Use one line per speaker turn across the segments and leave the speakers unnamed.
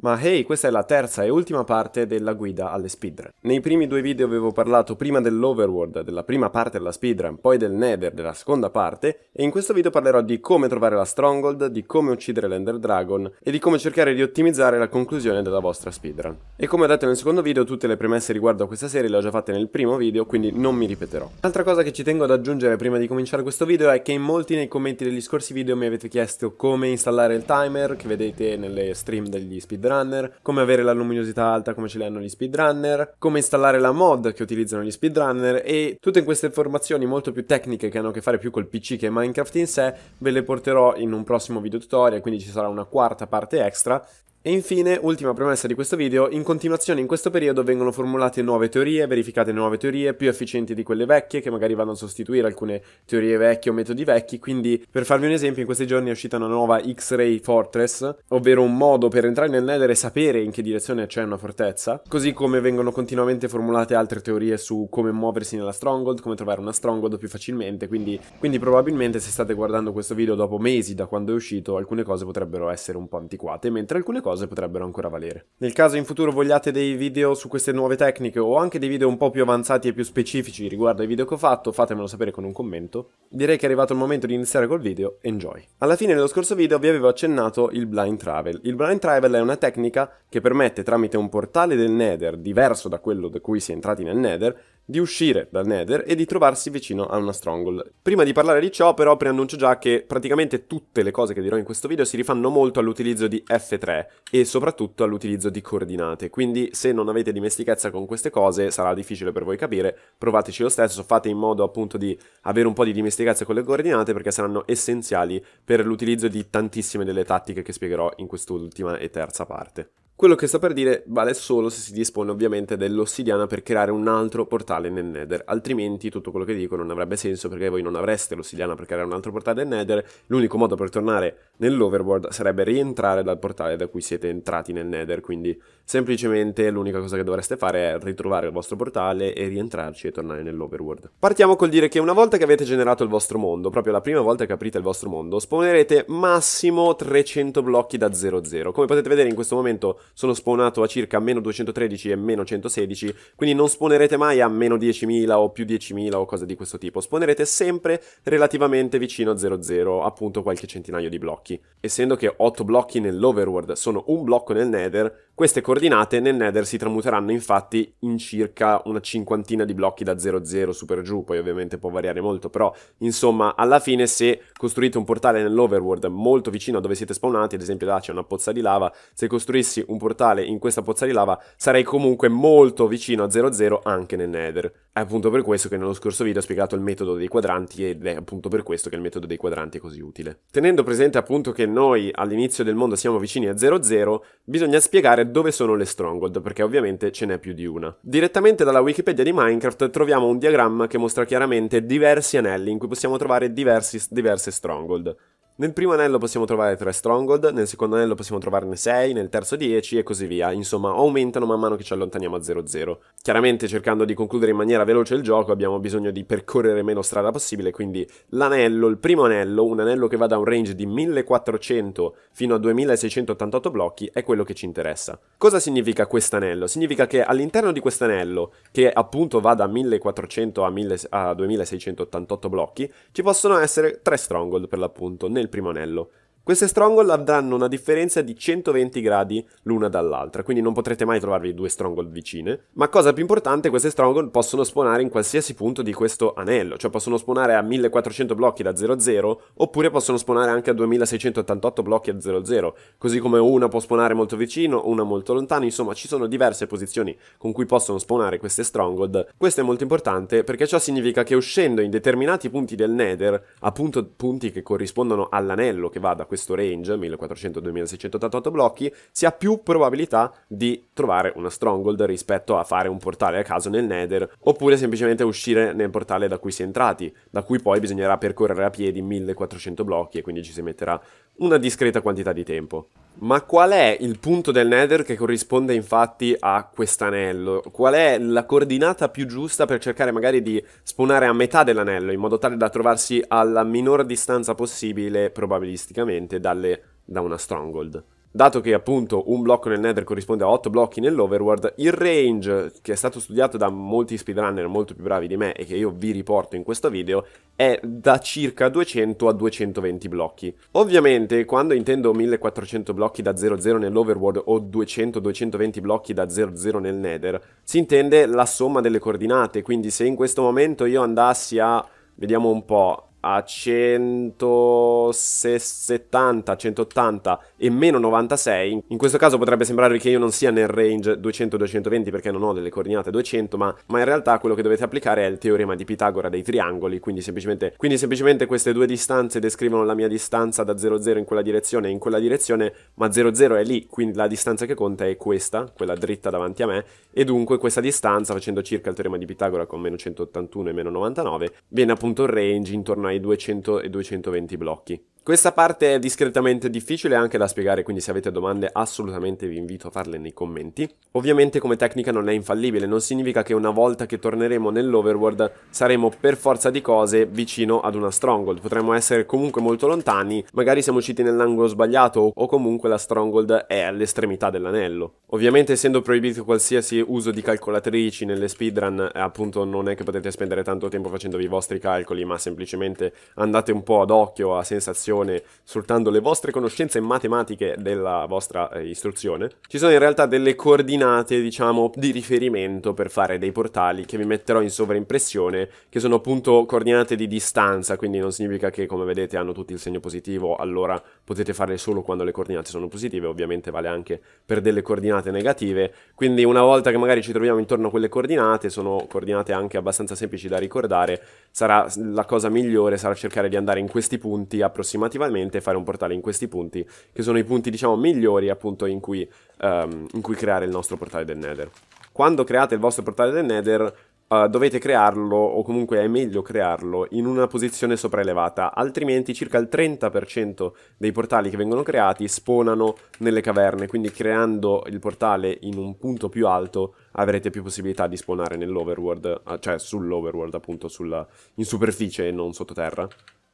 Ma hey, questa è la terza e ultima parte della guida alle speedrun. Nei primi due video avevo parlato prima dell'overworld, della prima parte della speedrun, poi del nether, della seconda parte, e in questo video parlerò di come trovare la stronghold, di come uccidere l'ender dragon e di come cercare di ottimizzare la conclusione della vostra speedrun. E come ho detto nel secondo video, tutte le premesse riguardo a questa serie le ho già fatte nel primo video, quindi non mi ripeterò. Altra cosa che ci tengo ad aggiungere prima di cominciare questo video è che in molti nei commenti degli scorsi video mi avete chiesto come installare il timer che vedete nelle stream degli speedrun speedrunner, come avere la luminosità alta come ce le hanno gli speedrunner, come installare la mod che utilizzano gli speedrunner e tutte queste informazioni molto più tecniche che hanno a che fare più col PC che Minecraft in sé ve le porterò in un prossimo video tutorial, quindi ci sarà una quarta parte extra e infine, ultima premessa di questo video, in continuazione in questo periodo vengono formulate nuove teorie, verificate nuove teorie più efficienti di quelle vecchie che magari vanno a sostituire alcune teorie vecchie o metodi vecchi, quindi per farvi un esempio in questi giorni è uscita una nuova X-Ray Fortress, ovvero un modo per entrare nel Nether e sapere in che direzione c'è una fortezza, così come vengono continuamente formulate altre teorie su come muoversi nella Stronghold, come trovare una Stronghold più facilmente, quindi, quindi probabilmente se state guardando questo video dopo mesi da quando è uscito alcune cose potrebbero essere un po' antiquate, mentre alcune cose cose potrebbero ancora valere. Nel caso in futuro vogliate dei video su queste nuove tecniche o anche dei video un po' più avanzati e più specifici riguardo ai video che ho fatto, fatemelo sapere con un commento. Direi che è arrivato il momento di iniziare col video, enjoy! Alla fine dello scorso video vi avevo accennato il blind travel. Il blind travel è una tecnica che permette tramite un portale del Nether diverso da quello da cui si è entrati nel Nether di uscire dal Nether e di trovarsi vicino a una Stronghold. Prima di parlare di ciò però preannuncio già che praticamente tutte le cose che dirò in questo video si rifanno molto all'utilizzo di F3 e soprattutto all'utilizzo di coordinate, quindi se non avete dimestichezza con queste cose sarà difficile per voi capire, provateci lo stesso, fate in modo appunto di avere un po' di dimestichezza con le coordinate perché saranno essenziali per l'utilizzo di tantissime delle tattiche che spiegherò in quest'ultima e terza parte. Quello che sta per dire vale solo se si dispone ovviamente dell'ossidiana per creare un altro portale nel Nether, altrimenti tutto quello che dico non avrebbe senso perché voi non avreste l'ossidiana per creare un altro portale nel Nether, l'unico modo per tornare nell'overworld sarebbe rientrare dal portale da cui siete entrati nel Nether, quindi semplicemente l'unica cosa che dovreste fare è ritrovare il vostro portale e rientrarci e tornare nell'overworld. Partiamo col dire che una volta che avete generato il vostro mondo, proprio la prima volta che aprite il vostro mondo, spawnerete massimo 300 blocchi da 00. Come potete vedere in questo momento sono spawnato a circa meno 213 e meno 116, quindi non spawnerete mai a meno 10.000 o più 10.000 o cose di questo tipo, spawnerete sempre relativamente vicino a 00, appunto qualche centinaio di blocchi. Essendo che 8 blocchi nell'overworld sono un blocco nel nether, queste coordinate nel Nether si tramuteranno infatti in circa una cinquantina di blocchi da 00 super giù, poi ovviamente può variare molto, però insomma alla fine se costruite un portale nell'overworld molto vicino a dove siete spawnati, ad esempio là c'è una pozza di lava, se costruissi un portale in questa pozza di lava sarei comunque molto vicino a 00 anche nel Nether. È appunto per questo che nello scorso video ho spiegato il metodo dei quadranti ed è appunto per questo che il metodo dei quadranti è così utile. Tenendo presente appunto che noi all'inizio del mondo siamo vicini a 00, bisogna spiegare dove sono le stronghold, perché ovviamente ce n'è più di una. Direttamente dalla Wikipedia di Minecraft troviamo un diagramma che mostra chiaramente diversi anelli in cui possiamo trovare diversi, diverse stronghold. Nel primo anello possiamo trovare 3 stronghold, nel secondo anello possiamo trovarne 6, nel terzo 10 e così via, insomma aumentano man mano che ci allontaniamo a 0-0. Chiaramente cercando di concludere in maniera veloce il gioco abbiamo bisogno di percorrere meno strada possibile, quindi l'anello, il primo anello, un anello che va da un range di 1400 fino a 2688 blocchi è quello che ci interessa. Cosa significa quest'anello? Significa che all'interno di quest'anello, che appunto va da 1400 a, 1000, a 2688 blocchi, ci possono essere 3 stronghold per l'appunto, nel primo anello. Queste stronghold avranno una differenza di 120 gradi l'una dall'altra, quindi non potrete mai trovarvi due stronghold vicine. Ma cosa più importante, queste stronghold possono spawnare in qualsiasi punto di questo anello, cioè possono spawnare a 1400 blocchi da 00, oppure possono spawnare anche a 2688 blocchi da 00, così come una può spawnare molto vicino, una molto lontano, insomma ci sono diverse posizioni con cui possono spawnare queste stronghold. Questo è molto importante perché ciò significa che uscendo in determinati punti del nether, appunto punti che corrispondono all'anello che va da questo questo range, 1400-2688 blocchi, si ha più probabilità di trovare una stronghold rispetto a fare un portale a caso nel nether, oppure semplicemente uscire nel portale da cui si è entrati, da cui poi bisognerà percorrere a piedi 1400 blocchi e quindi ci si metterà una discreta quantità di tempo. Ma qual è il punto del Nether che corrisponde infatti a quest'anello? Qual è la coordinata più giusta per cercare magari di spawnare a metà dell'anello in modo tale da trovarsi alla minor distanza possibile probabilisticamente dalle, da una stronghold? Dato che appunto un blocco nel nether corrisponde a 8 blocchi nell'overworld, il range, che è stato studiato da molti speedrunner molto più bravi di me e che io vi riporto in questo video, è da circa 200 a 220 blocchi. Ovviamente quando intendo 1400 blocchi da 00 nell'overworld o 200-220 blocchi da 00 nel nether, si intende la somma delle coordinate, quindi se in questo momento io andassi a, vediamo un po', a 170, 180 e meno 96, in questo caso potrebbe sembrarvi che io non sia nel range 200-220 perché non ho delle coordinate 200, ma, ma, in realtà quello che dovete applicare è il teorema di Pitagora dei triangoli, quindi semplicemente, quindi semplicemente queste due distanze descrivono la mia distanza da 00 in quella direzione e in quella direzione, ma 00 è lì, quindi la distanza che conta è questa, quella dritta davanti a me, e dunque questa distanza, facendo circa il teorema di Pitagora con meno 181 e meno 99, viene appunto il range intorno a ai 200 e 220 blocchi. Questa parte è discretamente difficile anche da spiegare, quindi se avete domande assolutamente vi invito a farle nei commenti. Ovviamente come tecnica non è infallibile, non significa che una volta che torneremo nell'overworld saremo per forza di cose vicino ad una stronghold, potremmo essere comunque molto lontani, magari siamo usciti nell'angolo sbagliato o comunque la stronghold è all'estremità dell'anello. Ovviamente essendo proibito qualsiasi uso di calcolatrici nelle speedrun, eh, appunto non è che potete spendere tanto tempo facendovi i vostri calcoli, ma semplicemente andate un po' ad occhio, a sensazione lezione soltanto le vostre conoscenze matematiche della vostra eh, istruzione, ci sono in realtà delle coordinate, diciamo, di riferimento per fare dei portali che vi metterò in sovraimpressione, che sono appunto coordinate di distanza, quindi non significa che come vedete hanno tutti il segno positivo, allora potete farle solo quando le coordinate sono positive, ovviamente vale anche per delle coordinate negative, quindi una volta che magari ci troviamo intorno a quelle coordinate, sono coordinate anche abbastanza semplici da ricordare, sarà la cosa migliore sarà cercare di andare in questi punti approssimativi informativamente fare un portale in questi punti, che sono i punti diciamo migliori appunto in cui, um, in cui creare il nostro portale del Nether. Quando create il vostro portale del Nether Uh, dovete crearlo o comunque è meglio crearlo in una posizione sopraelevata, altrimenti circa il 30% dei portali che vengono creati spawnano nelle caverne, quindi creando il portale in un punto più alto avrete più possibilità di spawnare nell'overworld, eh, cioè sull'overworld appunto, sulla, in superficie e non sottoterra.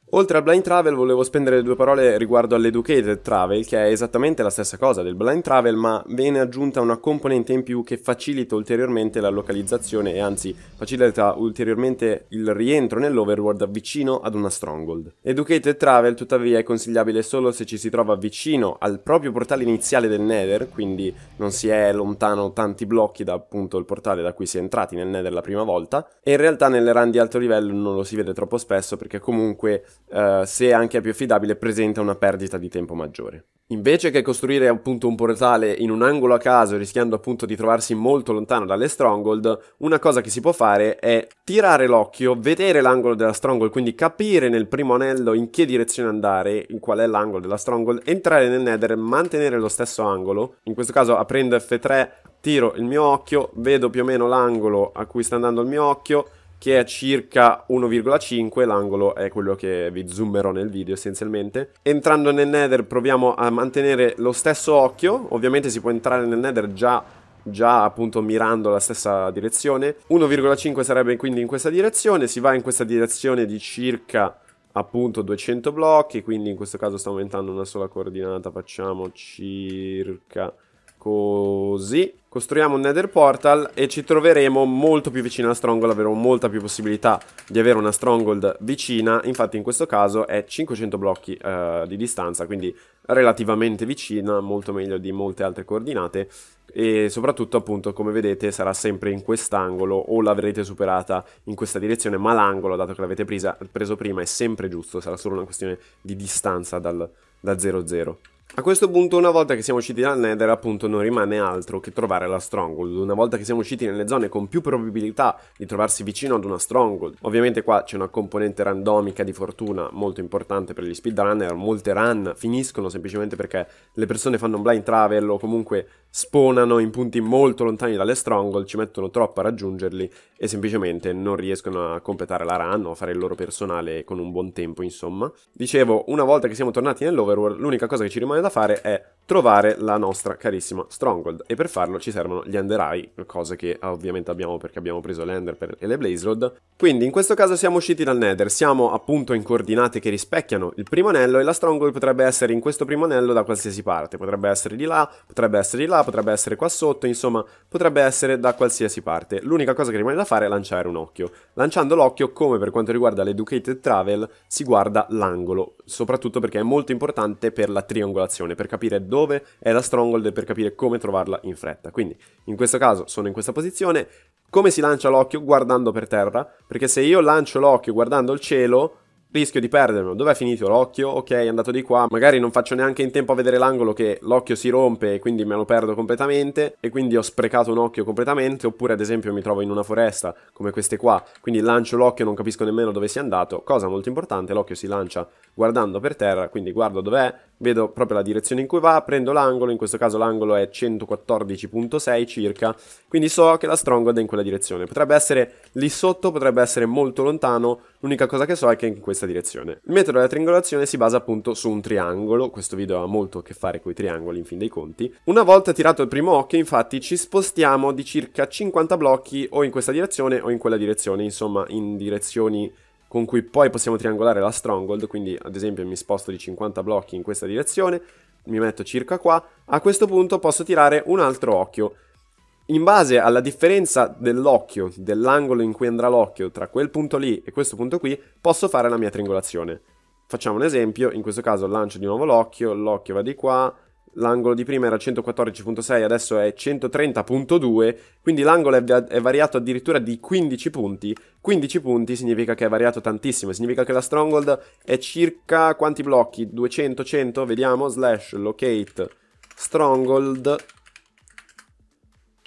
Oltre al blind travel volevo spendere due parole riguardo all'educated travel, che è esattamente la stessa cosa del blind travel, ma viene aggiunta una componente in più che facilita ulteriormente la localizzazione e anzi facilita ulteriormente il rientro nell'overworld vicino ad una stronghold. Educated travel tuttavia è consigliabile solo se ci si trova vicino al proprio portale iniziale del Nether, quindi non si è lontano tanti blocchi da appunto il portale da cui si è entrati nel Nether la prima volta, e in realtà nelle run di alto livello non lo si vede troppo spesso perché comunque eh, se anche è più affidabile, presenta una perdita di tempo maggiore. Invece che costruire appunto un portale in un angolo a caso rischiando appunto di trovarsi molto lontano dalle stronghold, una cosa che si può fare è tirare l'occhio, vedere l'angolo della stronghold, quindi capire nel primo anello in che direzione andare, in qual è l'angolo della stronghold, entrare nel nether, mantenere lo stesso angolo, in questo caso aprendo F3 tiro il mio occhio, vedo più o meno l'angolo a cui sta andando il mio occhio, che è circa 1,5, l'angolo è quello che vi zoomerò nel video essenzialmente. Entrando nel nether proviamo a mantenere lo stesso occhio, ovviamente si può entrare nel nether già già appunto mirando la stessa direzione 1,5 sarebbe quindi in questa direzione si va in questa direzione di circa appunto 200 blocchi quindi in questo caso sta aumentando una sola coordinata facciamo circa Così. Costruiamo un nether portal e ci troveremo molto più vicino alla stronghold, avremo molta più possibilità di avere una stronghold vicina, infatti in questo caso è 500 blocchi eh, di distanza, quindi relativamente vicina, molto meglio di molte altre coordinate e soprattutto appunto come vedete sarà sempre in quest'angolo o l'avrete superata in questa direzione, ma l'angolo dato che l'avete preso prima è sempre giusto, sarà solo una questione di distanza dal, da 0,0 a questo punto, una volta che siamo usciti dal Nether, appunto, non rimane altro che trovare la Stronghold. Una volta che siamo usciti nelle zone con più probabilità di trovarsi vicino ad una Stronghold, ovviamente qua c'è una componente randomica di fortuna molto importante per gli speedrunner. Molte run finiscono semplicemente perché le persone fanno un blind travel o comunque sponano in punti molto lontani dalle stronghold, ci mettono troppo a raggiungerli e semplicemente non riescono a completare la run o a fare il loro personale con un buon tempo, insomma. Dicevo, una volta che siamo tornati nell'overworld, l'unica cosa che ci rimane da fare è trovare la nostra carissima stronghold e per farlo ci servono gli Ender Eye, cose che ah, ovviamente abbiamo perché abbiamo preso l'Ender per, e le Blazelord. Quindi in questo caso siamo usciti dal Nether, siamo appunto in coordinate che rispecchiano il primo anello e la stronghold potrebbe essere in questo primo anello da qualsiasi parte, potrebbe essere di là, potrebbe essere di là, potrebbe essere qua sotto, insomma, potrebbe essere da qualsiasi parte. L'unica cosa che rimane da fare è lanciare un occhio. Lanciando l'occhio, come per quanto riguarda l'Educated Travel, si guarda l'angolo, soprattutto perché è molto importante per la triangolazione, per capire dove è la stronghold e per capire come trovarla in fretta. Quindi, in questo caso, sono in questa posizione. Come si lancia l'occhio? Guardando per terra, perché se io lancio l'occhio guardando il cielo rischio di perderlo. Dov'è finito l'occhio? Ok, è andato di qua. Magari non faccio neanche in tempo a vedere l'angolo che l'occhio si rompe e quindi me lo perdo completamente e quindi ho sprecato un occhio completamente. Oppure ad esempio mi trovo in una foresta come queste qua, quindi lancio l'occhio e non capisco nemmeno dove sia andato. Cosa molto importante, l'occhio si lancia guardando per terra, quindi guardo dov'è, vedo proprio la direzione in cui va, prendo l'angolo, in questo caso l'angolo è 114.6 circa, quindi so che la stronghold è in quella direzione. Potrebbe essere lì sotto, potrebbe essere molto lontano, L'unica cosa che so è che è in questa direzione. Il metodo della triangolazione si basa appunto su un triangolo, questo video ha molto a che fare con i triangoli in fin dei conti. Una volta tirato il primo occhio infatti ci spostiamo di circa 50 blocchi o in questa direzione o in quella direzione, insomma in direzioni con cui poi possiamo triangolare la stronghold, quindi ad esempio mi sposto di 50 blocchi in questa direzione, mi metto circa qua, a questo punto posso tirare un altro occhio in base alla differenza dell'occhio, dell'angolo in cui andrà l'occhio tra quel punto lì e questo punto qui, posso fare la mia triangolazione. Facciamo un esempio, in questo caso lancio di nuovo l'occhio, l'occhio va di qua, l'angolo di prima era 114.6, adesso è 130.2, quindi l'angolo è, è, variato addirittura di 15 punti. 15 punti significa che è variato tantissimo, significa che la stronghold è circa quanti blocchi? 200, 100, vediamo, slash locate stronghold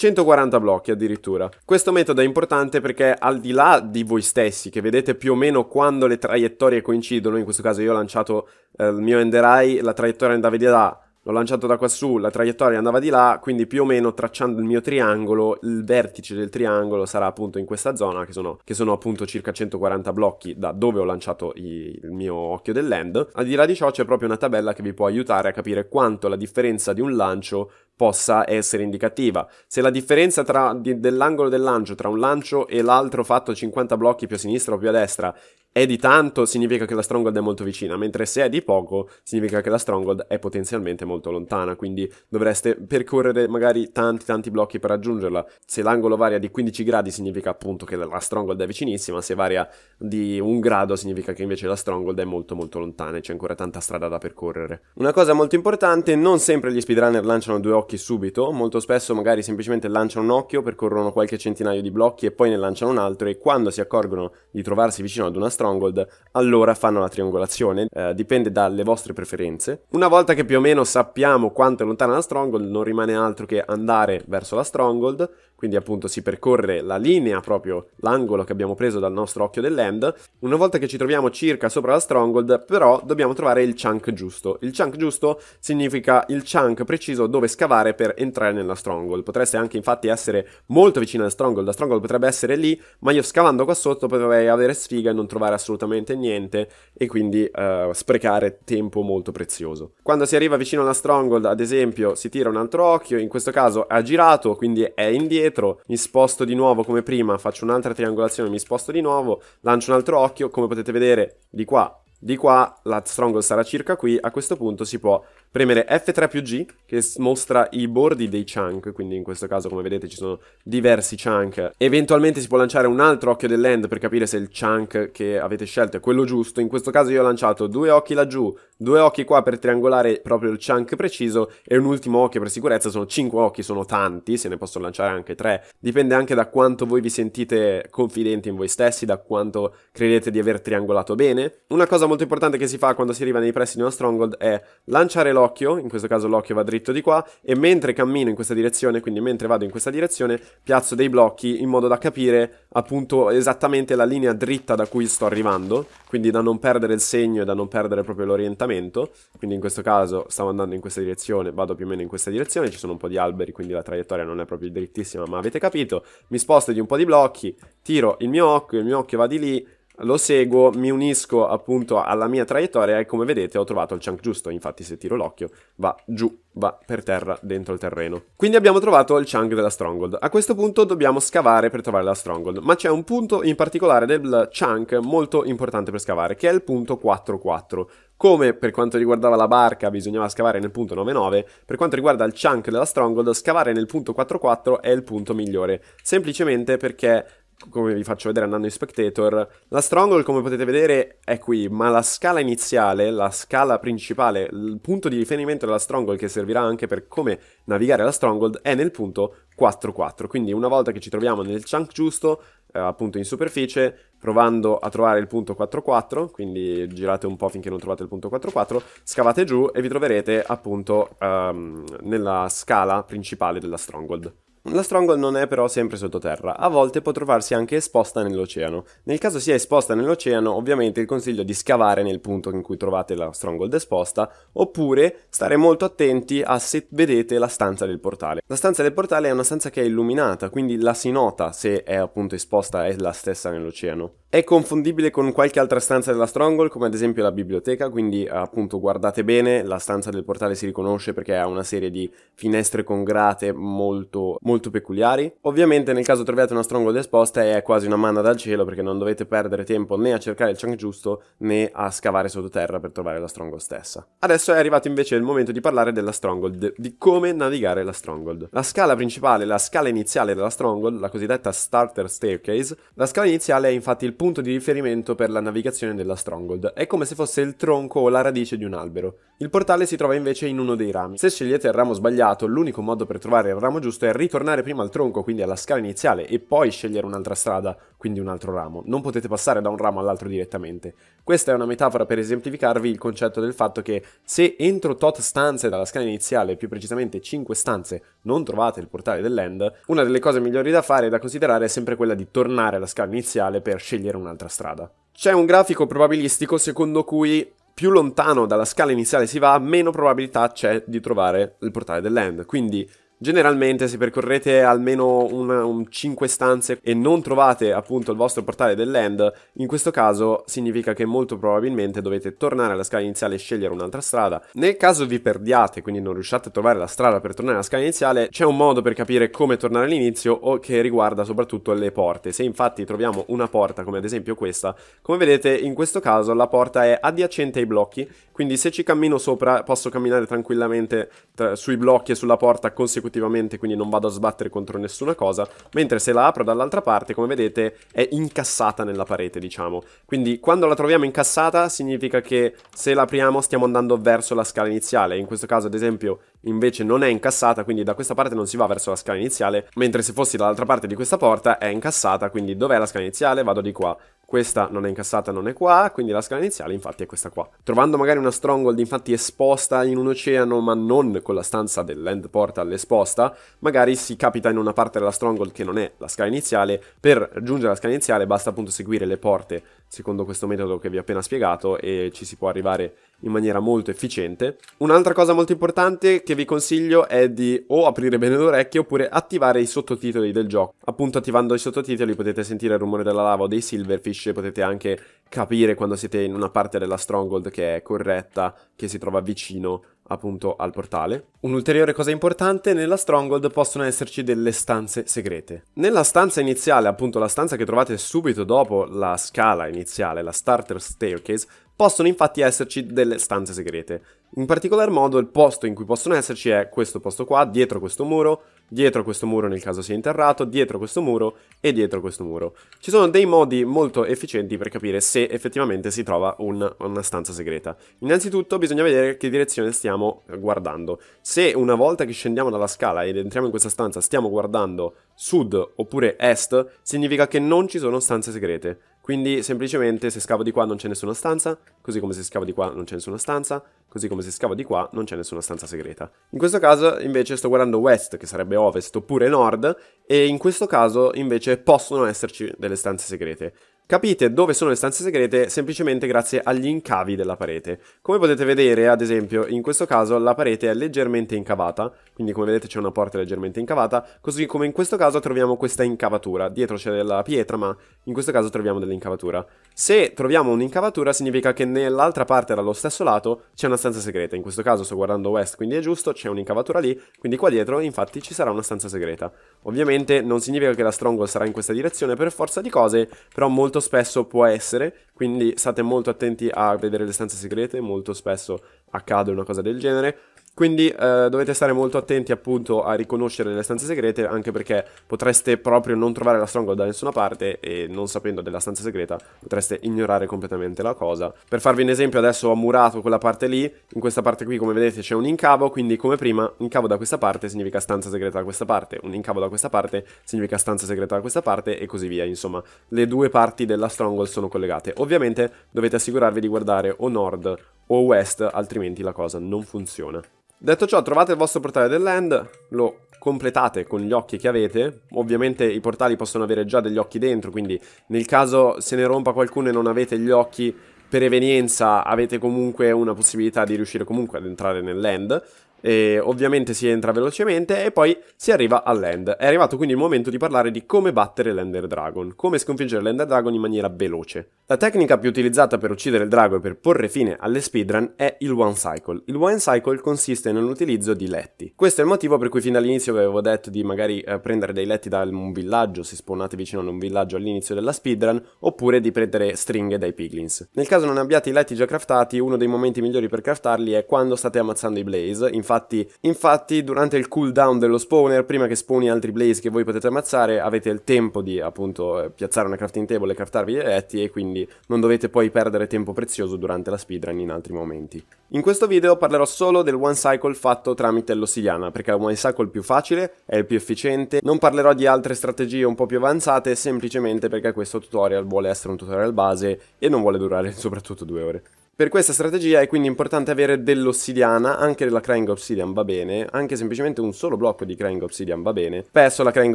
140 blocchi addirittura. Questo metodo è importante perché al di là di voi stessi, che vedete più o meno quando le traiettorie coincidono, in questo caso io ho lanciato eh, il mio Ender Eye, la traiettoria andava di là, l'ho lanciato da quassù, la traiettoria andava di là, quindi più o meno tracciando il mio triangolo, il vertice del triangolo sarà appunto in questa zona, che sono, che sono appunto circa 140 blocchi da dove ho lanciato i, il mio occhio del land. Al di là di ciò c'è proprio una tabella che vi può aiutare a capire quanto la differenza di un lancio possa essere indicativa. Se la differenza tra, di, dell'angolo del lancio tra un lancio e l'altro fatto 50 blocchi più a sinistra o più a destra è di tanto significa che la stronghold è molto vicina, mentre se è di poco significa che la stronghold è potenzialmente molto lontana, quindi dovreste percorrere magari tanti tanti blocchi per raggiungerla. Se l'angolo varia di 15 gradi significa appunto che la stronghold è vicinissima, se varia di un grado significa che invece la stronghold è molto molto lontana e c'è ancora tanta strada da percorrere. Una cosa molto importante, non sempre gli speedrunner lanciano due occhi subito, molto spesso magari semplicemente lanciano un occhio, percorrono qualche centinaio di blocchi e poi ne lanciano un altro e quando si accorgono di trovarsi vicino ad una stronghold stronghold, allora fanno la triangolazione, eh, dipende dalle vostre preferenze. Una volta che più o meno sappiamo quanto è lontana la stronghold, non rimane altro che andare verso la stronghold, quindi appunto si percorre la linea, proprio l'angolo che abbiamo preso dal nostro occhio dell'end. Una volta che ci troviamo circa sopra la stronghold, però dobbiamo trovare il chunk giusto. Il chunk giusto significa il chunk preciso dove scavare per entrare nella stronghold. Potreste anche infatti essere molto vicino alla stronghold, la stronghold potrebbe essere lì, ma io scavando qua sotto potrei avere sfiga e non trovare assolutamente niente e quindi eh, sprecare tempo molto prezioso. Quando si arriva vicino alla stronghold, ad esempio, si tira un altro occhio, in questo caso ha girato, quindi è indietro indietro, mi sposto di nuovo come prima, faccio un'altra triangolazione, mi sposto di nuovo, lancio un altro occhio, come potete vedere di qua, di qua, la stronghold sarà circa qui, a questo punto si può Premere F3 più G, che mostra i bordi dei chunk, quindi in questo caso come vedete ci sono diversi chunk. Eventualmente si può lanciare un altro occhio dell'end per capire se il chunk che avete scelto è quello giusto. In questo caso io ho lanciato due occhi laggiù, due occhi qua per triangolare proprio il chunk preciso e un ultimo occhio per sicurezza. Sono cinque occhi, sono tanti, se ne possono lanciare anche tre. Dipende anche da quanto voi vi sentite confidenti in voi stessi, da quanto credete di aver triangolato bene. Una cosa molto importante che si fa quando si arriva nei pressi di una stronghold è lanciare l'occhio l'occhio, in questo caso l'occhio va dritto di qua, e mentre cammino in questa direzione, quindi mentre vado in questa direzione, piazzo dei blocchi in modo da capire appunto esattamente la linea dritta da cui sto arrivando, quindi da non perdere il segno e da non perdere proprio l'orientamento, quindi in questo caso stavo andando in questa direzione, vado più o meno in questa direzione, ci sono un po' di alberi, quindi la traiettoria non è proprio drittissima, ma avete capito, mi sposto di un po' di blocchi, tiro il mio occhio, il mio occhio va di lì, lo seguo, mi unisco appunto alla mia traiettoria e come vedete ho trovato il chunk giusto, infatti se tiro l'occhio va giù, va per terra, dentro il terreno. Quindi abbiamo trovato il chunk della stronghold. A questo punto dobbiamo scavare per trovare la stronghold, ma c'è un punto in particolare del chunk molto importante per scavare, che è il punto 4-4. Come per quanto riguardava la barca bisognava scavare nel punto 9-9, per quanto riguarda il chunk della stronghold, scavare nel punto 4-4 è il punto migliore, semplicemente perché come vi faccio vedere andando in Spectator, la Stronghold come potete vedere è qui, ma la scala iniziale, la scala principale, il punto di riferimento della Stronghold che servirà anche per come navigare la Stronghold è nel punto 4-4, quindi una volta che ci troviamo nel chunk giusto, eh, appunto in superficie, provando a trovare il punto 4-4, quindi girate un po' finché non trovate il punto 4-4, scavate giù e vi troverete appunto ehm, nella scala principale della Stronghold. La Stronghold non è però sempre sottoterra, a volte può trovarsi anche esposta nell'oceano. Nel caso sia esposta nell'oceano, ovviamente il consiglio è di scavare nel punto in cui trovate la Stronghold esposta, oppure stare molto attenti a se vedete la stanza del portale. La stanza del portale è una stanza che è illuminata, quindi la si nota se è appunto esposta è la stessa nell'oceano. È confondibile con qualche altra stanza della Stronghold, come ad esempio la biblioteca, quindi appunto guardate bene, la stanza del portale si riconosce perché ha una serie di finestre con grate molto, molto peculiari. Ovviamente nel caso troviate una Stronghold esposta è quasi una manna dal cielo perché non dovete perdere tempo né a cercare il chunk giusto né a scavare sottoterra per trovare la Stronghold stessa. Adesso è arrivato invece il momento di parlare della Stronghold, di come navigare la Stronghold. La scala principale, la scala iniziale della Stronghold, la cosiddetta Starter Staircase, la scala iniziale è infatti il punto di riferimento per la navigazione della Stronghold, è come se fosse il tronco o la radice di un albero. Il portale si trova invece in uno dei rami. Se scegliete il ramo sbagliato, l'unico modo per trovare il ramo giusto è ritornare prima al tronco, quindi alla scala iniziale, e poi scegliere un'altra strada, quindi un altro ramo. Non potete passare da un ramo all'altro direttamente. Questa è una metafora per esemplificarvi il concetto del fatto che se entro tot stanze dalla scala iniziale, più precisamente 5 stanze, non trovate il portale dell'end, una delle cose migliori da fare e da considerare è sempre quella di tornare alla scala iniziale per scegliere scegliere un'altra strada. C'è un grafico probabilistico secondo cui più lontano dalla scala iniziale si va, meno probabilità c'è di trovare il portale dell'end. Quindi Generalmente se percorrete almeno una, un 5 stanze e non trovate appunto il vostro portale del land, in questo caso significa che molto probabilmente dovete tornare alla scala iniziale e scegliere un'altra strada. Nel caso vi perdiate, quindi non riusciate a trovare la strada per tornare alla scala iniziale, c'è un modo per capire come tornare all'inizio o che riguarda soprattutto le porte. Se infatti troviamo una porta come ad esempio questa, come vedete in questo caso la porta è adiacente ai blocchi, quindi se ci cammino sopra posso camminare tranquillamente tra, sui blocchi e sulla porta consecutivamente consecutivamente, quindi non vado a sbattere contro nessuna cosa, mentre se la apro dall'altra parte, come vedete, è incassata nella parete, diciamo. Quindi quando la troviamo incassata significa che se la apriamo stiamo andando verso la scala iniziale, in questo caso ad esempio invece non è incassata, quindi da questa parte non si va verso la scala iniziale, mentre se fossi dall'altra parte di questa porta è incassata, quindi dov'è la scala iniziale? Vado di qua questa non è incassata, non è qua, quindi la scala iniziale infatti è questa qua. Trovando magari una stronghold infatti esposta in un oceano ma non con la stanza dell'end portal esposta, magari si capita in una parte della stronghold che non è la scala iniziale, per raggiungere la scala iniziale basta appunto seguire le porte secondo questo metodo che vi ho appena spiegato e ci si può arrivare in maniera molto efficiente. Un'altra cosa molto importante che vi consiglio è di o aprire bene le orecchie oppure attivare i sottotitoli del gioco. Appunto attivando i sottotitoli potete sentire il rumore della lava o dei silverfish e potete anche capire quando siete in una parte della stronghold che è corretta, che si trova vicino appunto al portale. Un'ulteriore cosa importante, nella Stronghold possono esserci delle stanze segrete. Nella stanza iniziale, appunto la stanza che trovate subito dopo la scala iniziale, la starter staircase, Possono infatti esserci delle stanze segrete. In particolar modo il posto in cui possono esserci è questo posto qua, dietro questo muro, dietro questo muro nel caso sia interrato, dietro questo muro e dietro questo muro. Ci sono dei modi molto efficienti per capire se effettivamente si trova un, una stanza segreta. Innanzitutto bisogna vedere che direzione stiamo eh, guardando. Se una volta che scendiamo dalla scala ed entriamo in questa stanza stiamo guardando sud oppure est, significa che non ci sono stanze segrete. Quindi semplicemente se scavo di qua non c'è nessuna stanza, così come se scavo di qua non c'è nessuna stanza, così come se scavo di qua non c'è nessuna stanza segreta. In questo caso invece sto guardando west, che sarebbe ovest, oppure nord, e in questo caso invece possono esserci delle stanze segrete. Capite dove sono le stanze segrete semplicemente grazie agli incavi della parete. Come potete vedere, ad esempio, in questo caso la parete è leggermente incavata, quindi come vedete c'è una porta leggermente incavata, così come in questo caso troviamo questa incavatura. Dietro c'è della pietra, ma in questo caso troviamo dell'incavatura. Se troviamo un'incavatura significa che nell'altra parte dallo stesso lato c'è una stanza segreta. In questo caso sto guardando West, quindi è giusto, c'è un'incavatura lì, quindi qua dietro infatti ci sarà una stanza segreta. Ovviamente non significa che la Stronghold sarà in questa direzione per forza di cose, però molto molto spesso può essere, quindi state molto attenti a vedere le stanze segrete, molto spesso accade una cosa del genere. Quindi eh, dovete stare molto attenti appunto a riconoscere le stanze segrete anche perché potreste proprio non trovare la stronghold da nessuna parte e non sapendo della stanza segreta potreste ignorare completamente la cosa. Per farvi un esempio adesso ho murato quella parte lì, in questa parte qui come vedete c'è un incavo, quindi come prima incavo da questa parte significa stanza segreta da questa parte, un incavo da questa parte significa stanza segreta da questa parte e così via, insomma le due parti della stronghold sono collegate. Ovviamente dovete assicurarvi di guardare o nord o west altrimenti la cosa non funziona. Detto ciò, trovate il vostro portale del land, lo completate con gli occhi che avete. Ovviamente i portali possono avere già degli occhi dentro, quindi nel caso se ne rompa qualcuno e non avete gli occhi per evenienza avete comunque una possibilità di riuscire comunque ad entrare nel land e ovviamente si entra velocemente e poi si arriva all'end. È arrivato quindi il momento di parlare di come battere l'Ender Dragon, come sconfiggere l'Ender Dragon in maniera veloce. La tecnica più utilizzata per uccidere il drago e per porre fine alle speedrun è il One Cycle. Il One Cycle consiste nell'utilizzo di letti. Questo è il motivo per cui fin dall'inizio vi avevo detto di magari eh, prendere dei letti da un villaggio, se spawnate vicino ad un villaggio all'inizio della speedrun, oppure di prendere stringhe dai piglins. Nel caso non abbiate i letti già craftati, uno dei momenti migliori per craftarli è quando state ammazzando i blaze, in infatti, infatti durante il cooldown dello spawner, prima che spawni altri blaze che voi potete ammazzare, avete il tempo di appunto eh, piazzare una crafting table e craftarvi gli eletti e quindi non dovete poi perdere tempo prezioso durante la speedrun in altri momenti. In questo video parlerò solo del one cycle fatto tramite l'ossidiana, perché è un one cycle più facile, è il più efficiente, non parlerò di altre strategie un po' più avanzate, semplicemente perché questo tutorial vuole essere un tutorial base e non vuole durare soprattutto due ore. Per questa strategia è quindi importante avere dell'ossidiana, anche della Crying Obsidian va bene, anche semplicemente un solo blocco di Crying Obsidian va bene. Spesso la Crying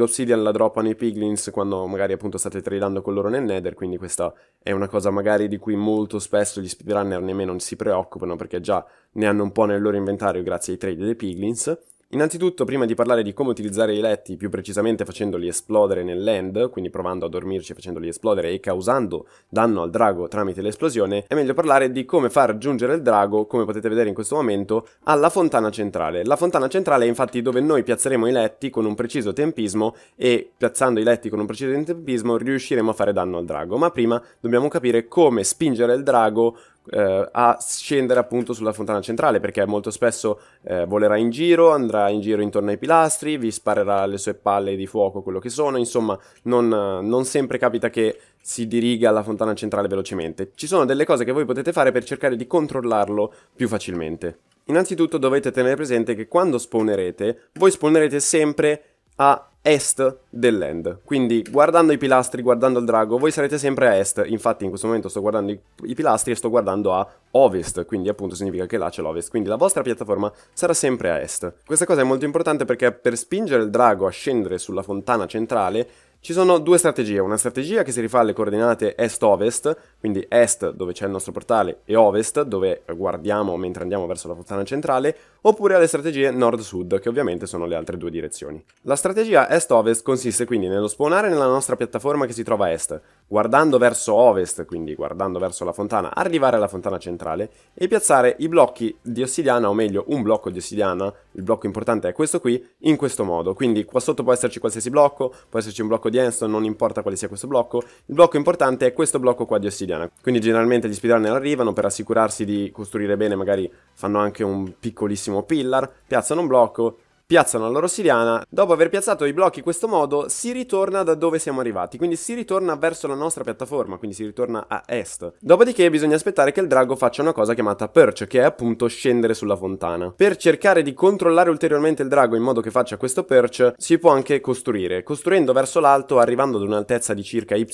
Obsidian la droppano i piglins quando magari appunto state tradando con loro nel Nether, quindi questa è una cosa magari di cui molto spesso gli speedrunner nemmeno si preoccupano perché già ne hanno un po' nel loro inventario grazie ai trade dei piglins. Innanzitutto, prima di parlare di come utilizzare i letti, più precisamente facendoli esplodere nel land, quindi provando a dormirci facendoli esplodere e causando danno al drago tramite l'esplosione, è meglio parlare di come far giungere il drago, come potete vedere in questo momento, alla fontana centrale. La fontana centrale è infatti dove noi piazzeremo i letti con un preciso tempismo e piazzando i letti con un preciso tempismo riusciremo a fare danno al drago, ma prima dobbiamo capire come spingere il drago eh, a scendere appunto sulla fontana centrale perché molto spesso eh, volerà in giro, andrà in giro intorno ai pilastri, vi sparerà le sue palle di fuoco, quello che sono, insomma non, non sempre capita che si diriga alla fontana centrale velocemente. Ci sono delle cose che voi potete fare per cercare di controllarlo più facilmente. Innanzitutto dovete tenere presente che quando spawnerete, voi spawnerete sempre a est dell'end. Quindi guardando i pilastri, guardando il drago, voi sarete sempre a est. Infatti in questo momento sto guardando i, i pilastri e sto guardando a ovest, quindi appunto significa che là c'è l'ovest. Quindi la vostra piattaforma sarà sempre a est. Questa cosa è molto importante perché per spingere il drago a scendere sulla fontana centrale ci sono due strategie, una strategia che si rifà alle coordinate est-ovest, quindi est dove c'è il nostro portale e ovest dove guardiamo mentre andiamo verso la fontana centrale, oppure alle strategie nord-sud che ovviamente sono le altre due direzioni. La strategia est-ovest consiste quindi nello spawnare nella nostra piattaforma che si trova a est, guardando verso ovest, quindi guardando verso la fontana, arrivare alla fontana centrale e piazzare i blocchi di ossidiana, o meglio un blocco di ossidiana, il blocco importante è questo qui, in questo modo. Quindi qua sotto può esserci qualsiasi blocco, può esserci un blocco di di Anston, non importa quale sia questo blocco, il blocco importante è questo blocco qua di ossidiana. Quindi generalmente gli speedrunner arrivano per assicurarsi di costruire bene, magari fanno anche un piccolissimo pillar, piazzano un blocco, piazzano la loro siriana, dopo aver piazzato i blocchi in questo modo si ritorna da dove siamo arrivati, quindi si ritorna verso la nostra piattaforma, quindi si ritorna a est. Dopodiché bisogna aspettare che il drago faccia una cosa chiamata perch, che è appunto scendere sulla fontana. Per cercare di controllare ulteriormente il drago in modo che faccia questo perch, si può anche costruire. Costruendo verso l'alto, arrivando ad un'altezza di circa y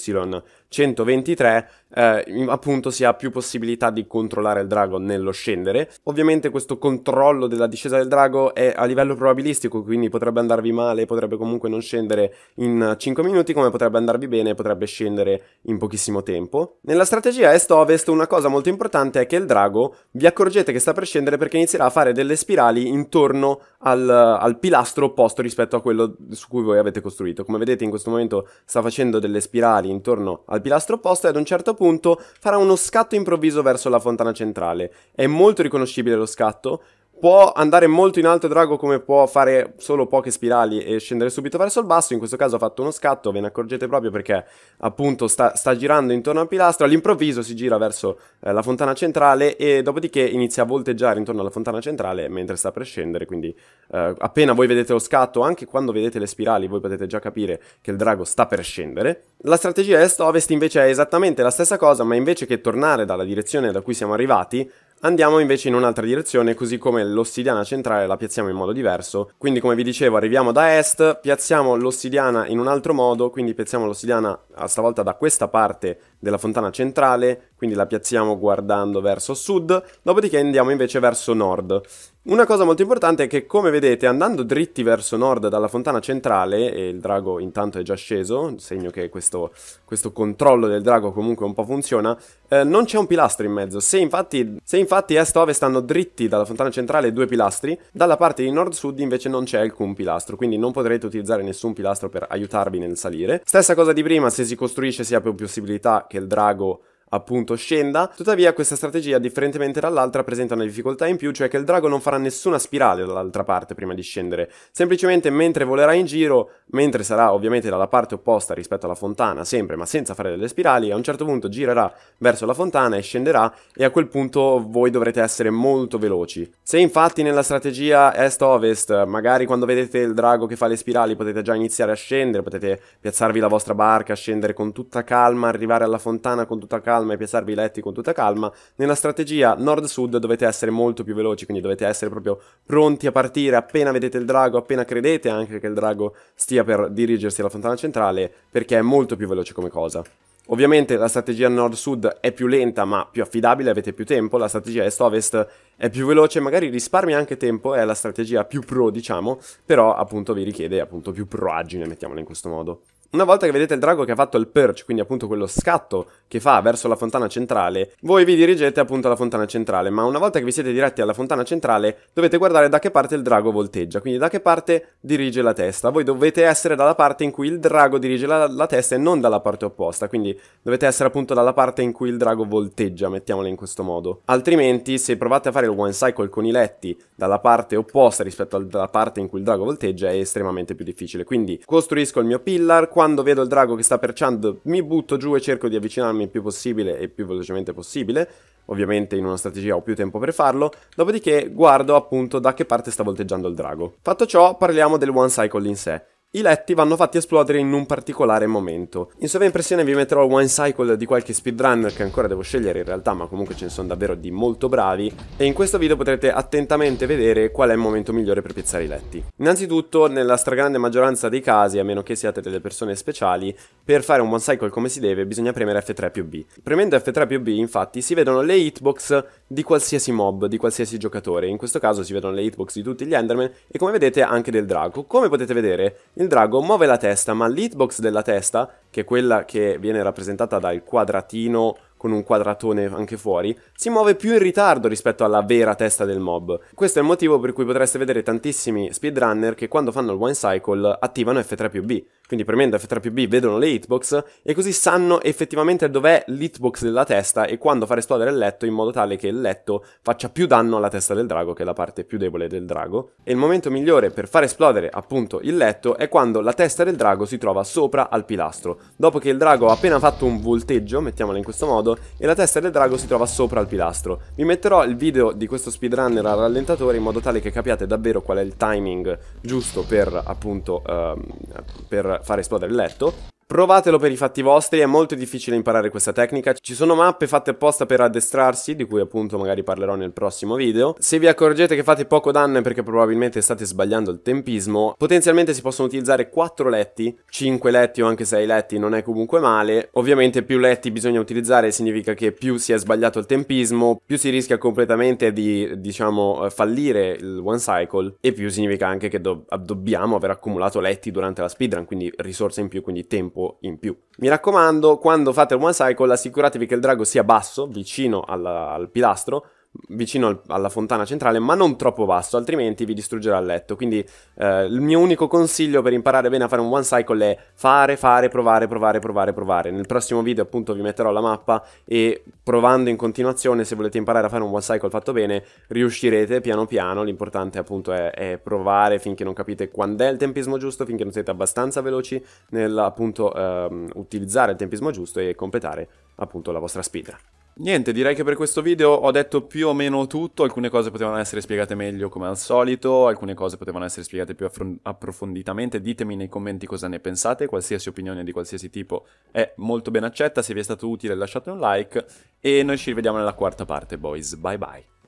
123, eh, appunto si ha più possibilità di controllare il drago nello scendere. Ovviamente questo controllo della discesa del drago è a livello probabilistico, quindi potrebbe andarvi male, potrebbe comunque non scendere in 5 minuti, come potrebbe andarvi bene, potrebbe scendere in pochissimo tempo. Nella strategia est-ovest una cosa molto importante è che il drago vi accorgete che sta per scendere perché inizierà a fare delle spirali intorno al, al pilastro opposto rispetto a quello su cui voi avete costruito. Come vedete in questo momento sta facendo delle spirali intorno al pilastro opposto e ad un certo punto punto farà uno scatto improvviso verso la fontana centrale. È molto riconoscibile lo scatto può andare molto in alto Drago come può fare solo poche spirali e scendere subito verso il basso, in questo caso ha fatto uno scatto, ve ne accorgete proprio perché appunto sta, sta girando intorno al pilastro, all'improvviso si gira verso eh, la fontana centrale e dopodiché inizia a volteggiare intorno alla fontana centrale mentre sta per scendere, quindi eh, appena voi vedete lo scatto, anche quando vedete le spirali, voi potete già capire che il Drago sta per scendere. La strategia est-ovest invece è esattamente la stessa cosa, ma invece che tornare dalla direzione da cui siamo arrivati, Andiamo invece in un'altra direzione, così come l'ossidiana centrale la piazziamo in modo diverso. Quindi come vi dicevo arriviamo da est, piazziamo l'ossidiana in un altro modo, quindi piazziamo l'ossidiana stavolta da questa parte della fontana centrale, quindi la piazziamo guardando verso sud, dopodiché andiamo invece verso nord. Una cosa molto importante è che come vedete andando dritti verso nord dalla fontana centrale, e il drago intanto è già sceso, segno che questo, questo controllo del drago comunque un po' funziona, eh, non c'è un pilastro in mezzo, se infatti, se infatti est e ovest stanno dritti dalla fontana centrale due pilastri, dalla parte di nord-sud invece non c'è alcun pilastro, quindi non potrete utilizzare nessun pilastro per aiutarvi nel salire. Stessa cosa di prima, se si costruisce si ha più possibilità che il drago appunto scenda. Tuttavia questa strategia, differentemente dall'altra, presenta una difficoltà in più, cioè che il drago non farà nessuna spirale dall'altra parte prima di scendere. Semplicemente mentre volerà in giro, mentre sarà ovviamente dalla parte opposta rispetto alla fontana, sempre ma senza fare delle spirali, a un certo punto girerà verso la fontana e scenderà e a quel punto voi dovrete essere molto veloci. Se infatti nella strategia est-ovest, magari quando vedete il drago che fa le spirali potete già iniziare a scendere, potete piazzarvi la vostra barca, scendere con tutta calma, arrivare alla fontana con tutta calma, calma e piazzarvi i letti con tutta calma. Nella strategia nord-sud dovete essere molto più veloci, quindi dovete essere proprio pronti a partire appena vedete il drago, appena credete anche che il drago stia per dirigersi alla fontana centrale, perché è molto più veloce come cosa. Ovviamente la strategia nord-sud è più lenta ma più affidabile, avete più tempo, la strategia est-ovest è più veloce, magari risparmia anche tempo, è la strategia più pro diciamo, però appunto vi richiede appunto più proagine, mettiamola in questo modo. Una volta che vedete il drago che ha fatto il perch, quindi appunto quello scatto che fa verso la fontana centrale, voi vi dirigete appunto alla fontana centrale, ma una volta che vi siete diretti alla fontana centrale dovete guardare da che parte il drago volteggia, quindi da che parte dirige la testa. Voi dovete essere dalla parte in cui il drago dirige la, la testa e non dalla parte opposta, quindi dovete essere appunto dalla parte in cui il drago volteggia, mettiamolo in questo modo. Altrimenti se provate a fare il one cycle con i letti dalla parte opposta rispetto alla parte in cui il drago volteggia è estremamente più difficile. Quindi costruisco il mio pillar, quando vedo il drago che sta perciando mi butto giù e cerco di avvicinarmi il più possibile e più velocemente possibile, ovviamente in una strategia ho più tempo per farlo, dopodiché guardo appunto da che parte sta volteggiando il drago. Fatto ciò parliamo del one cycle in sé. I letti vanno fatti esplodere in un particolare momento. In sovraimpressione vi metterò il wine cycle di qualche speedrunner che ancora devo scegliere in realtà, ma comunque ce ne sono davvero di molto bravi, e in questo video potrete attentamente vedere qual è il momento migliore per piazzare i letti. Innanzitutto, nella stragrande maggioranza dei casi, a meno che siate delle persone speciali, per fare un wine cycle come si deve bisogna premere F3 più B. Premendo F3 più B, infatti, si vedono le hitbox di qualsiasi mob, di qualsiasi giocatore. In questo caso si vedono le hitbox di tutti gli Enderman e come vedete anche del drago. Come potete vedere, il drago muove la testa, ma l'hitbox della testa, che è quella che viene rappresentata dal quadratino con un quadratone anche fuori, si muove più in ritardo rispetto alla vera testa del mob. Questo è il motivo per cui potreste vedere tantissimi speedrunner che quando fanno il one cycle attivano F3 più B. Quindi premendo F3 più B vedono le hitbox e così sanno effettivamente dov'è l'hitbox della testa e quando far esplodere il letto in modo tale che il letto faccia più danno alla testa del drago, che è la parte più debole del drago. E il momento migliore per far esplodere appunto il letto è quando la testa del drago si trova sopra al pilastro. Dopo che il drago ha appena fatto un volteggio, mettiamola in questo modo, modo e la testa del drago si trova sopra al pilastro. Vi metterò il video di questo speedrunner al rallentatore in modo tale che capiate davvero qual è il timing giusto per appunto ehm, per fare esplodere il letto Provatelo per i fatti vostri, è molto difficile imparare questa tecnica, ci sono mappe fatte apposta per addestrarsi, di cui appunto magari parlerò nel prossimo video. Se vi accorgete che fate poco danno perché probabilmente state sbagliando il tempismo, potenzialmente si possono utilizzare 4 letti, 5 letti o anche 6 letti non è comunque male. Ovviamente più letti bisogna utilizzare significa che più si è sbagliato il tempismo, più si rischia completamente di, diciamo, fallire il one cycle e più significa anche che do- dobbiamo aver accumulato letti durante la speedrun, quindi risorse in più, quindi tempo tempo in più. Mi raccomando, quando fate il one cycle assicuratevi che il drago sia basso, vicino alla, al pilastro, vicino al, alla fontana centrale, ma non troppo basso, altrimenti vi distruggerà il letto. Quindi eh, il mio unico consiglio per imparare bene a fare un one cycle è fare, fare, provare, provare, provare, provare. Nel prossimo video appunto vi metterò la mappa e provando in continuazione, se volete imparare a fare un one cycle fatto bene, riuscirete piano piano, l'importante appunto è, è, provare finché non capite quando è il tempismo giusto, finché non siete abbastanza veloci nel ehm, utilizzare il tempismo giusto e completare appunto la vostra speedrun niente, direi che per questo video ho detto più o meno tutto, alcune cose potevano essere spiegate meglio come al solito, alcune cose potevano essere spiegate più approfonditamente, ditemi nei commenti cosa ne pensate, qualsiasi opinione di qualsiasi tipo è molto ben accetta, se vi è stato utile lasciate un like e noi ci rivediamo nella quarta parte, boys, bye bye.